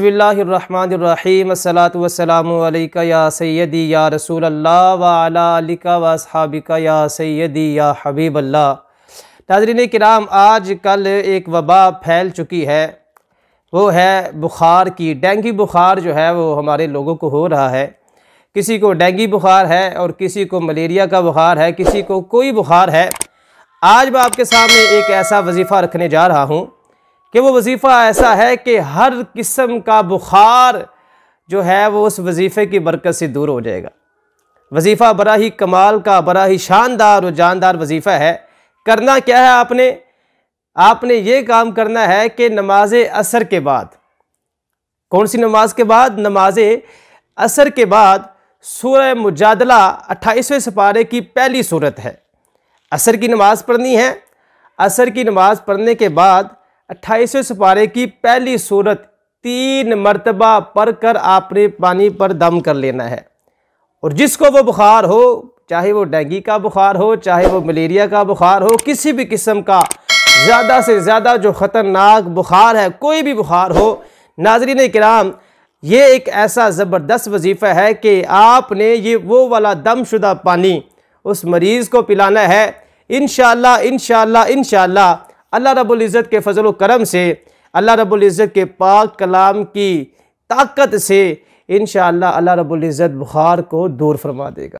बसमीम सलातम या सैदी या रसूल अल्लाह वालिका वसहाबिका या सैदी या हबीब अल्लाह नाजरीन कराम आज कल एक वबा फैल चुकी है वो है बुखार की डेंगी बुखार जो है वो हमारे लोगों को हो रहा है किसी को डेंगी बुखार है और किसी को मलेरिया का बुखार है किसी को कोई बुखार है आज मैं आपके सामने एक ऐसा वजीफ़ा रखने जा रहा हूँ कि वो वजीफ़ा ऐसा है कि हर किस्म का बुखार जो है वो उस वजीफ़े की बरकत से दूर हो जाएगा वजीफ़ा बड़ा ही कमाल का बड़ा ही शानदार और जानदार वजीफ़ा है करना क्या है आपने आपने ये काम करना है कि नमाज असर के बाद कौन सी नमाज के बाद नमाज असर के बाद सूर मुजादला अट्ठाईसवें सपारे की पहली सूरत है असर की नमाज़ पढ़नी है असर की नमाज़ पढ़ने के बाद अट्ठाईसवें सुपारे की पहली सूरत तीन मरतबा पढ़ कर आपने पानी पर दम कर लेना है और जिसको वो बुखार हो चाहे वो डेंगी का बुखार हो चाहे वो मलेरिया का बुखार हो किसी भी किस्म का ज़्यादा से ज़्यादा जो ख़तरनाक बुखार है कोई भी बुखार हो नाजरीन कराम ये एक ऐसा ज़बरदस्त वजीफ़ा है कि आपने ये वो वाला दमशुदा पानी उस मरीज़ को पिलाना है इन शाला इन अल्लाह रबुल्ज़त के फ़जल करम से अल्लाह रब्ज़त के पाक कलाम की ताकत से इन अल्लाह रब्ज़त बुखार को दूर फरमा देगा